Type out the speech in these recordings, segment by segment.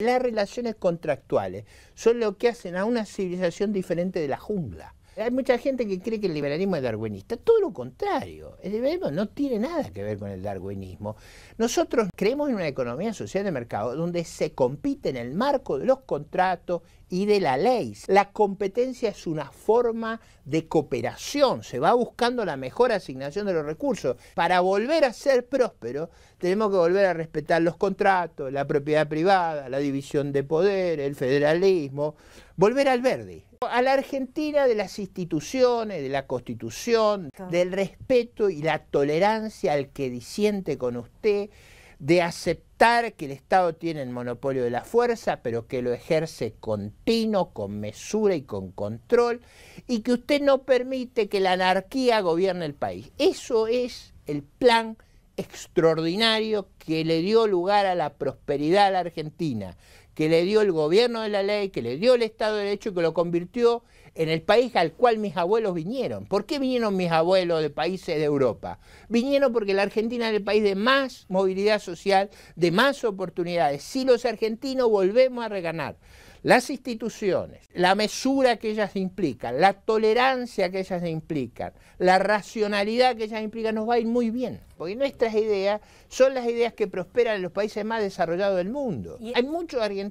Las relaciones contractuales son lo que hacen a una civilización diferente de la jungla. Hay mucha gente que cree que el liberalismo es darwinista. Todo lo contrario. El liberalismo no tiene nada que ver con el darwinismo. Nosotros creemos en una economía social de mercado donde se compite en el marco de los contratos y de la ley. La competencia es una forma de cooperación. Se va buscando la mejor asignación de los recursos. Para volver a ser próspero, tenemos que volver a respetar los contratos, la propiedad privada, la división de poder, el federalismo. Volver al verde a la Argentina de las instituciones, de la Constitución, del respeto y la tolerancia al que disiente con usted, de aceptar que el Estado tiene el monopolio de la fuerza, pero que lo ejerce continuo, con mesura y con control, y que usted no permite que la anarquía gobierne el país. Eso es el plan extraordinario que le dio lugar a la prosperidad a la Argentina, que le dio el gobierno de la ley, que le dio el Estado de Derecho y que lo convirtió en el país al cual mis abuelos vinieron. ¿Por qué vinieron mis abuelos de países de Europa? Vinieron porque la Argentina es el país de más movilidad social, de más oportunidades. Si los argentinos volvemos a reganar las instituciones, la mesura que ellas implican, la tolerancia que ellas implican, la racionalidad que ellas implican, nos va a ir muy bien. Porque nuestras ideas son las ideas que prosperan en los países más desarrollados del mundo. Hay muchos argentinos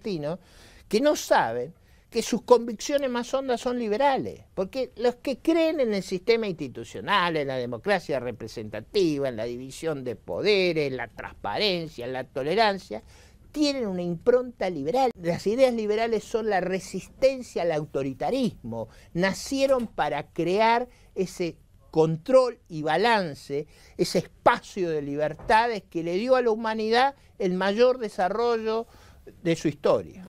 que no saben que sus convicciones más hondas son liberales, porque los que creen en el sistema institucional, en la democracia representativa, en la división de poderes, en la transparencia, en la tolerancia, tienen una impronta liberal. Las ideas liberales son la resistencia al autoritarismo, nacieron para crear ese control y balance, ese espacio de libertades que le dio a la humanidad el mayor desarrollo de su historia.